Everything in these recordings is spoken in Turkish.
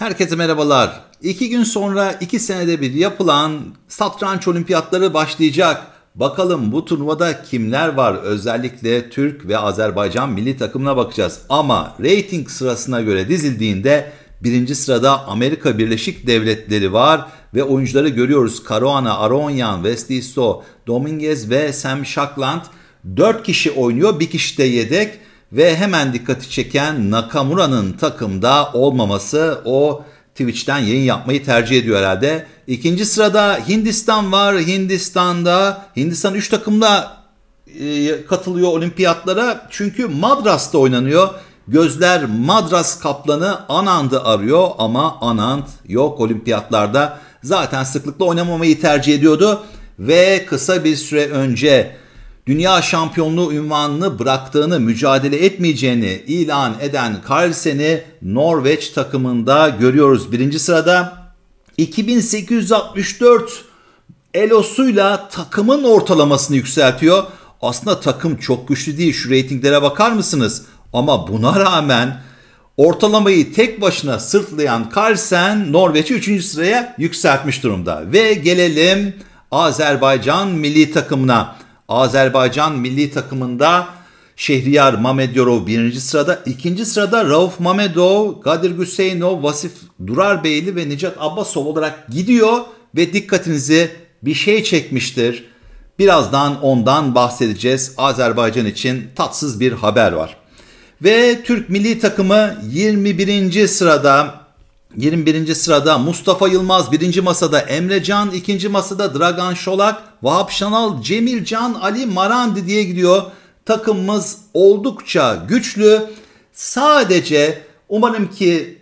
Herkese merhabalar. İki gün sonra iki senede bir yapılan satranç olimpiyatları başlayacak. Bakalım bu turnuvada kimler var? Özellikle Türk ve Azerbaycan milli takımına bakacağız. Ama rating sırasına göre dizildiğinde birinci sırada Amerika Birleşik Devletleri var ve oyuncuları görüyoruz. Caruana, Aronyan, Vestiso, Dominguez ve Sam Shackland. dört kişi oynuyor, bir kişi de yedek ve hemen dikkati çeken Nakamura'nın takımda olmaması o Twitch'ten yayın yapmayı tercih ediyor herhalde. İkinci sırada Hindistan var. Hindistan'da Hindistan 3 takımda e, katılıyor olimpiyatlara. Çünkü Madras'ta oynanıyor. Gözler Madras kaplanı Anand'ı arıyor ama Anand yok olimpiyatlarda. Zaten sıklıkla oynamamayı tercih ediyordu. Ve kısa bir süre önce dünya şampiyonluğu ünvanını bıraktığını, mücadele etmeyeceğini ilan eden Carlsen'i Norveç takımında görüyoruz. Birinci sırada 2864 elosuyla takımın ortalamasını yükseltiyor. Aslında takım çok güçlü değil şu reytinglere bakar mısınız? Ama buna rağmen ortalamayı tek başına sırtlayan Carlsen Norveç'i 3. sıraya yükseltmiş durumda. Ve gelelim Azerbaycan milli takımına. Azerbaycan milli takımında Şehriyar Mamedyorov birinci sırada. ikinci sırada Rauf Mamedov, Kadir Güseynov, Vasif Durarbeyli ve Necat Abbasov olarak gidiyor. Ve dikkatinizi bir şey çekmiştir. Birazdan ondan bahsedeceğiz. Azerbaycan için tatsız bir haber var. Ve Türk milli takımı 21. sırada 21. sırada Mustafa Yılmaz birinci masada Emre Can, ikinci masada Dragan Şolak, Vahap Şanal, Cemil Can, Ali Marandi diye gidiyor. Takımımız oldukça güçlü. Sadece umarım ki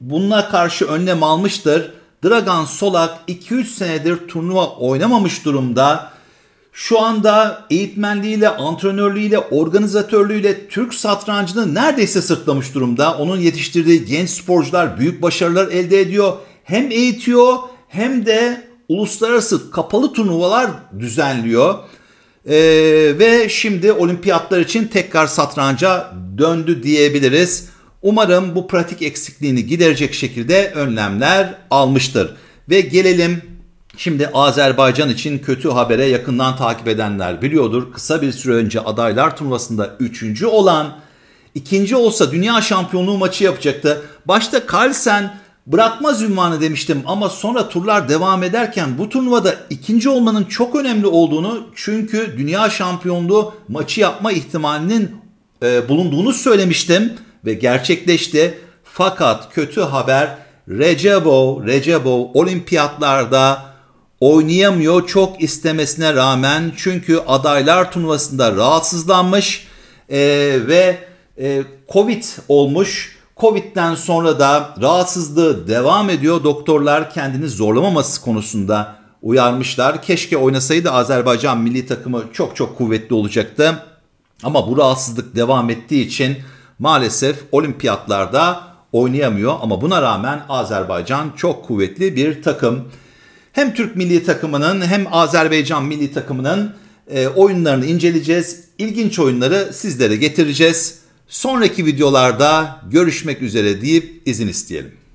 bununla karşı önlem almıştır. Dragan Solak 2-3 senedir turnuva oynamamış durumda. Şu anda eğitmenliğiyle, antrenörlüğüyle, organizatörlüğüyle Türk satrancını neredeyse sırtlamış durumda. Onun yetiştirdiği genç sporcular büyük başarılar elde ediyor. Hem eğitiyor hem de uluslararası kapalı turnuvalar düzenliyor. Ee, ve şimdi olimpiyatlar için tekrar satranca döndü diyebiliriz. Umarım bu pratik eksikliğini giderecek şekilde önlemler almıştır. Ve gelelim şimdi Azerbaycan için kötü habere yakından takip edenler biliyordur. Kısa bir süre önce adaylar turnuvasında 3. olan ikinci olsa dünya şampiyonluğu maçı yapacaktı. Başta Carlsen Bırakmaz ünvanı demiştim ama sonra turlar devam ederken bu turnuvada ikinci olmanın çok önemli olduğunu çünkü dünya şampiyonluğu maçı yapma ihtimalinin e, bulunduğunu söylemiştim ve gerçekleşti. Fakat kötü haber Recebo, Recebo olimpiyatlarda oynayamıyor çok istemesine rağmen çünkü adaylar turnuvasında rahatsızlanmış e, ve e, Covid olmuş Covid'den sonra da rahatsızlığı devam ediyor. Doktorlar kendini zorlamaması konusunda uyarmışlar. Keşke oynasaydı Azerbaycan milli takımı çok çok kuvvetli olacaktı. Ama bu rahatsızlık devam ettiği için maalesef olimpiyatlarda oynayamıyor. Ama buna rağmen Azerbaycan çok kuvvetli bir takım. Hem Türk milli takımının hem Azerbaycan milli takımının e, oyunlarını inceleyeceğiz. İlginç oyunları sizlere getireceğiz. Sonraki videolarda görüşmek üzere deyip izin isteyelim.